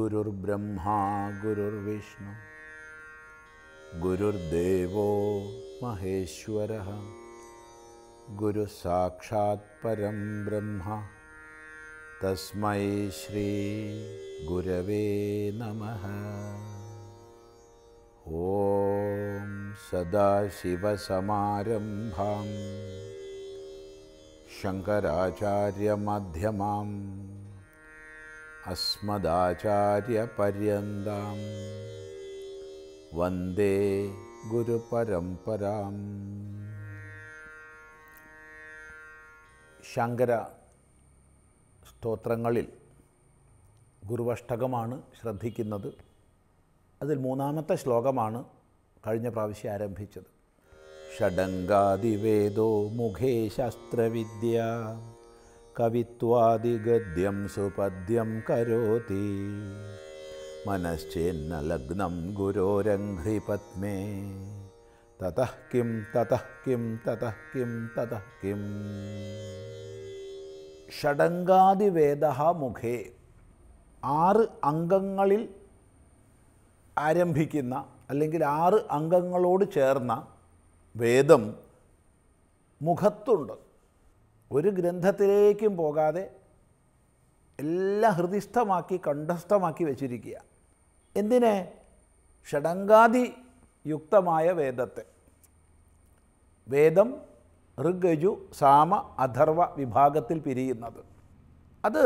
गुरुर्ब्रह्मा गुरुर्विष्णु गुरुर्देवो महेश्वरः परं ब्रह्मा तस्मै श्रीगुरवे नमः ॐ सदाशिवसमारम्भां शङ्कराचार्यमध्यमाम् अस्मदाचार्यपर्यन्तां വന്ദേ ഗുരുപരംപരാം ശങ്കര സ്തോത്രങ്ങളിൽ ഗുരുവഷ്ടകമാണ് ശ്രദ്ധിക്കുന്നത് അതിൽ മൂന്നാമത്തെ ശ്ലോകമാണ് കഴിഞ്ഞ പ്രാവശ്യം ആരംഭിച്ചത് ഷഡംഗാതിവേദോ മുഖേ ശാസ്ത്രവിദ്യ കവിത്വാദിഗദ്യം സുപദ്യം കരോതി മനശ്ചേന്ന ലഗ്നം ഗുരോരംഘ്രി പത്മേ കിം തതഃ കിം തതഃ കിം തതഃ മുഖേ ആറ് അംഗങ്ങളിൽ ആരംഭിക്കുന്ന അല്ലെങ്കിൽ ആറ് അംഗങ്ങളോട് ചേർന്ന വേദം മുഖത്തുണ്ട് ഒരു ഗ്രന്ഥത്തിലേക്കും പോകാതെ എല്ലാം ഹൃദിസ്ഥമാക്കി കണ്ഠസ്ഥമാക്കി വച്ചിരിക്കുക എന്തിനെ ഷടങ്കാതി യുക്തമായ വേദത്തെ വേദം ഋഗജു സാമ അഥർവ വിഭാഗത്തിൽ പിരിയുന്നത് അത്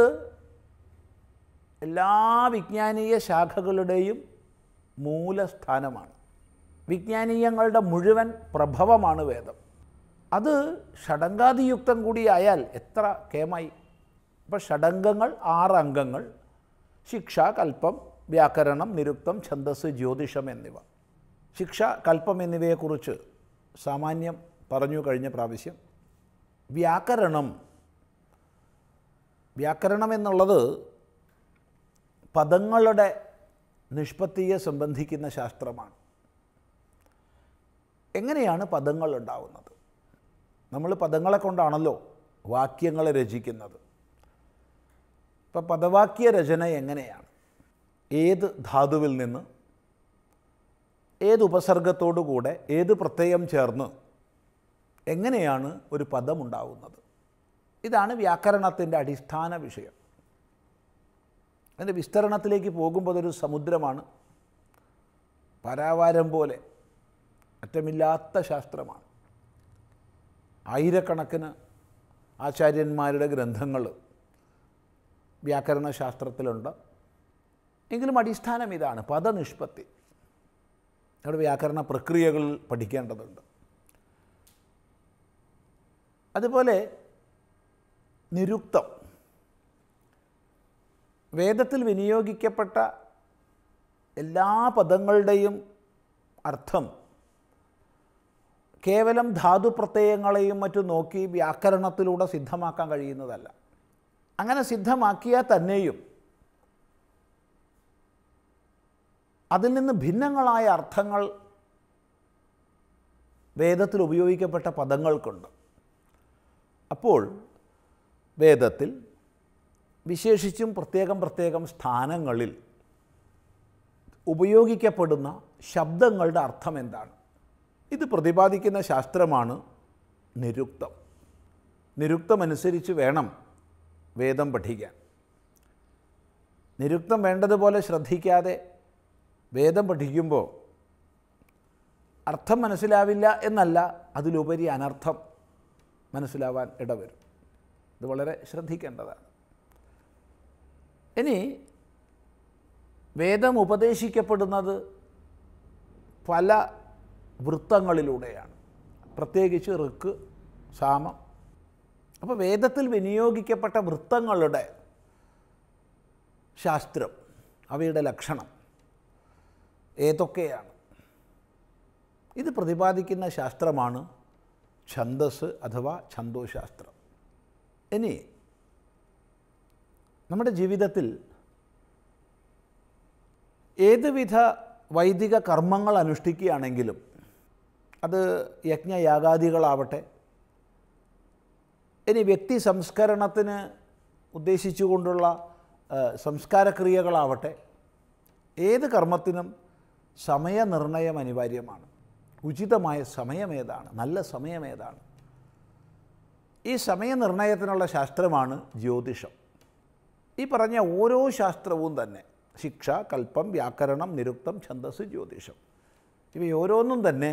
എല്ലാ വിജ്ഞാനീയ ശാഖകളുടെയും മൂലസ്ഥാനമാണ് വിജ്ഞാനീയങ്ങളുടെ മുഴുവൻ പ്രഭവമാണ് വേദം അത് ഷടങ്കാതിയുക്തം കൂടിയായാൽ എത്ര കേമായി അപ്പോൾ ഷടംഗങ്ങൾ ആറ് അംഗങ്ങൾ ശിക്ഷ കൽപ്പം വ്യാകരണം നിരുക്തം ഛന്ദസ് ജ്യോതിഷം എന്നിവ ശിക്ഷ കൽപ്പം എന്നിവയെക്കുറിച്ച് സാമാന്യം പറഞ്ഞു കഴിഞ്ഞ പ്രാവശ്യം വ്യാകരണം വ്യാകരണം എന്നുള്ളത് പദങ്ങളുടെ നിഷ്പത്തിയെ സംബന്ധിക്കുന്ന ശാസ്ത്രമാണ് എങ്ങനെയാണ് പദങ്ങൾ ഉണ്ടാവുന്നത് നമ്മൾ പദങ്ങളെ കൊണ്ടാണല്ലോ വാക്യങ്ങളെ രചിക്കുന്നത് ഇപ്പം പദവാക്യ രചന എങ്ങനെയാണ് ഏത് ധാതുവിൽ നിന്ന് ഏത് ഉപസർഗത്തോടു കൂടെ ഏത് പ്രത്യയം ചേർന്ന് എങ്ങനെയാണ് ഒരു ഉണ്ടാകുന്നത് ഇതാണ് വ്യാകരണത്തിൻ്റെ അടിസ്ഥാന വിഷയം അതിൻ്റെ വിസ്തരണത്തിലേക്ക് പോകുമ്പോൾ അതൊരു സമുദ്രമാണ് പരാവാരം പോലെ അറ്റമില്ലാത്ത ശാസ്ത്രമാണ് ആയിരക്കണക്കിന് ആചാര്യന്മാരുടെ ഗ്രന്ഥങ്ങൾ വ്യാകരണ ശാസ്ത്രത്തിലുണ്ട് എങ്കിലും അടിസ്ഥാനം ഇതാണ് പദനിഷ്പത്തി നമ്മുടെ വ്യാകരണ പ്രക്രിയകൾ പഠിക്കേണ്ടതുണ്ട് അതുപോലെ നിരുക്തം വേദത്തിൽ വിനിയോഗിക്കപ്പെട്ട എല്ലാ പദങ്ങളുടെയും അർത്ഥം കേവലം ധാതു പ്രത്യയങ്ങളെയും മറ്റും നോക്കി വ്യാകരണത്തിലൂടെ സിദ്ധമാക്കാൻ കഴിയുന്നതല്ല അങ്ങനെ സിദ്ധമാക്കിയാൽ തന്നെയും അതിൽ നിന്ന് ഭിന്നങ്ങളായ അർത്ഥങ്ങൾ വേദത്തിൽ ഉപയോഗിക്കപ്പെട്ട പദങ്ങൾക്കുണ്ട് അപ്പോൾ വേദത്തിൽ വിശേഷിച്ചും പ്രത്യേകം പ്രത്യേകം സ്ഥാനങ്ങളിൽ ഉപയോഗിക്കപ്പെടുന്ന ശബ്ദങ്ങളുടെ അർത്ഥം എന്താണ് ഇത് പ്രതിപാദിക്കുന്ന ശാസ്ത്രമാണ് നിരുക്തം നിരുക്തമനുസരിച്ച് വേണം വേദം പഠിക്കാൻ നിരുക്തം വേണ്ടതുപോലെ ശ്രദ്ധിക്കാതെ വേദം പഠിക്കുമ്പോൾ അർത്ഥം മനസ്സിലാവില്ല എന്നല്ല അതിലുപരി അനർത്ഥം മനസ്സിലാവാൻ ഇടവരും ഇത് വളരെ ശ്രദ്ധിക്കേണ്ടതാണ് ഇനി വേദം ഉപദേശിക്കപ്പെടുന്നത് പല വൃത്തങ്ങളിലൂടെയാണ് പ്രത്യേകിച്ച് ഋക്ക് സാമം അപ്പോൾ വേദത്തിൽ വിനിയോഗിക്കപ്പെട്ട വൃത്തങ്ങളുടെ ശാസ്ത്രം അവയുടെ ലക്ഷണം ഏതൊക്കെയാണ് ഇത് പ്രതിപാദിക്കുന്ന ശാസ്ത്രമാണ് ഛന്ദസ് അഥവാ ഛന്ദോശാസ്ത്രം ഇനി നമ്മുടെ ജീവിതത്തിൽ ഏതുവിധ വൈദിക കർമ്മങ്ങൾ അനുഷ്ഠിക്കുകയാണെങ്കിലും അത് യജ്ഞയാഗാദികളാവട്ടെ ഇനി വ്യക്തി സംസ്കരണത്തിന് ഉദ്ദേശിച്ചുകൊണ്ടുള്ള സംസ്കാരക്രിയകളാവട്ടെ ഏത് കർമ്മത്തിനും സമയനിർണയം അനിവാര്യമാണ് ഉചിതമായ സമയമേതാണ് നല്ല സമയമേതാണ് ഈ സമയനിർണയത്തിനുള്ള ശാസ്ത്രമാണ് ജ്യോതിഷം ഈ പറഞ്ഞ ഓരോ ശാസ്ത്രവും തന്നെ ശിക്ഷ കൽപ്പം വ്യാകരണം നിരുക്തം ഛന്ദസ് ജ്യോതിഷം ഇവയോരോന്നും തന്നെ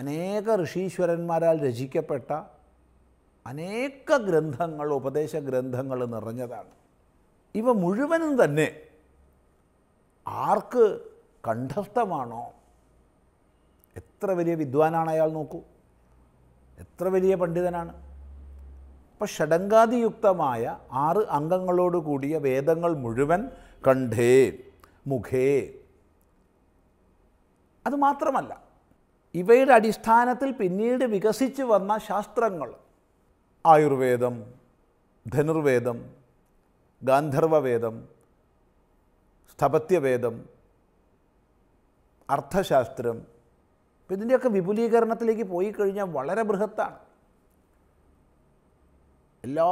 അനേക ഋഷീശ്വരന്മാരാൽ രചിക്കപ്പെട്ട അനേക ഗ്രന്ഥങ്ങൾ ഉപദേശ ഗ്രന്ഥങ്ങൾ നിറഞ്ഞതാണ് ഇവ മുഴുവനും തന്നെ ആർക്ക് കണ്ഠസ്ഥമാണോ എത്ര വലിയ വിദ്വാനാണ് അയാൾ നോക്കൂ എത്ര വലിയ പണ്ഡിതനാണ് അപ്പം ഷടങ്കാതിയുക്തമായ ആറ് അംഗങ്ങളോട് കൂടിയ വേദങ്ങൾ മുഴുവൻ കണ്ഠേ മുഖേ അത് മാത്രമല്ല ഇവയുടെ അടിസ്ഥാനത്തിൽ പിന്നീട് വികസിച്ചു വന്ന ശാസ്ത്രങ്ങൾ ആയുർവേദം ധനുർവേദം ഗാന്ധർവവേദം സ്ഥപത്യവേദം അർത്ഥശാസ്ത്രം ഇതിൻ്റെയൊക്കെ വിപുലീകരണത്തിലേക്ക് പോയി കഴിഞ്ഞാൽ വളരെ ബൃഹത്താണ് എല്ലാ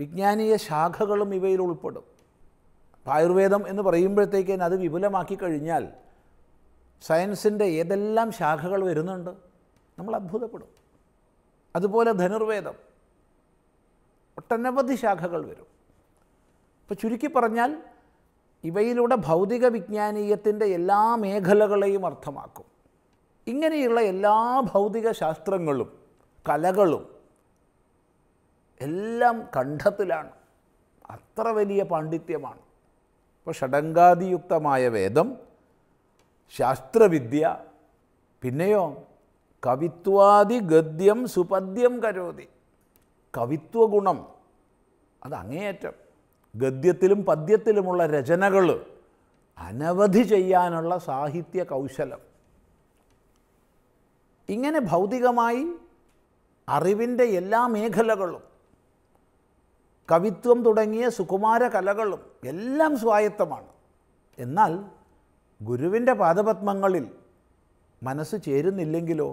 വിജ്ഞാനീയ ശാഖകളും ഇവയിൽ ഉൾപ്പെടും ആയുർവേദം എന്ന് പറയുമ്പോഴത്തേക്ക് അത് വിപുലമാക്കി കഴിഞ്ഞാൽ സയൻസിൻ്റെ ഏതെല്ലാം ശാഖകൾ വരുന്നുണ്ട് നമ്മൾ അത്ഭുതപ്പെടും അതുപോലെ ധനുർവേദം ഒട്ടനവധി ശാഖകൾ വരും ഇപ്പോൾ ചുരുക്കി പറഞ്ഞാൽ ഇവയിലൂടെ ഭൗതിക വിജ്ഞാനീയത്തിൻ്റെ എല്ലാ മേഖലകളെയും അർത്ഥമാക്കും ഇങ്ങനെയുള്ള എല്ലാ ഭൗതിക ശാസ്ത്രങ്ങളും കലകളും എല്ലാം കണ്ഠത്തിലാണ് അത്ര വലിയ പാണ്ഡിത്യമാണ് ഇപ്പോൾ ഷഡങ്കാദിയുക്തമായ വേദം ശാസ്ത്രവിദ്യ പിന്നെയോ കവിത്വാദി ഗദ്യം സുപദ്യം കരോതി കവിത്വഗുണം അത് അങ്ങേയറ്റം ഗദ്യത്തിലും പദ്യത്തിലുമുള്ള രചനകൾ അനവധി ചെയ്യാനുള്ള സാഹിത്യ കൗശലം ഇങ്ങനെ ഭൗതികമായി അറിവിൻ്റെ എല്ലാ മേഖലകളും കവിത്വം തുടങ്ങിയ സുകുമാര കലകളും എല്ലാം സ്വായത്തമാണ് എന്നാൽ ഗുരുവിൻ്റെ പാദപത്മങ്ങളിൽ മനസ്സ് ചേരുന്നില്ലെങ്കിലോ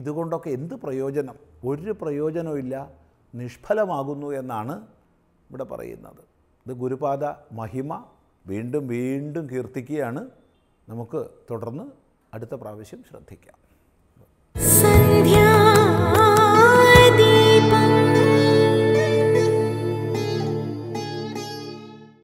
ഇതുകൊണ്ടൊക്കെ എന്ത് പ്രയോജനം ഒരു പ്രയോജനമില്ല നിഷ്ഫലമാകുന്നു എന്നാണ് ഇവിടെ പറയുന്നത് ഇത് ഗുരുപാദ മഹിമ വീണ്ടും വീണ്ടും കീർത്തിക്കുകയാണ് നമുക്ക് തുടർന്ന് അടുത്ത പ്രാവശ്യം ശ്രദ്ധിക്കാം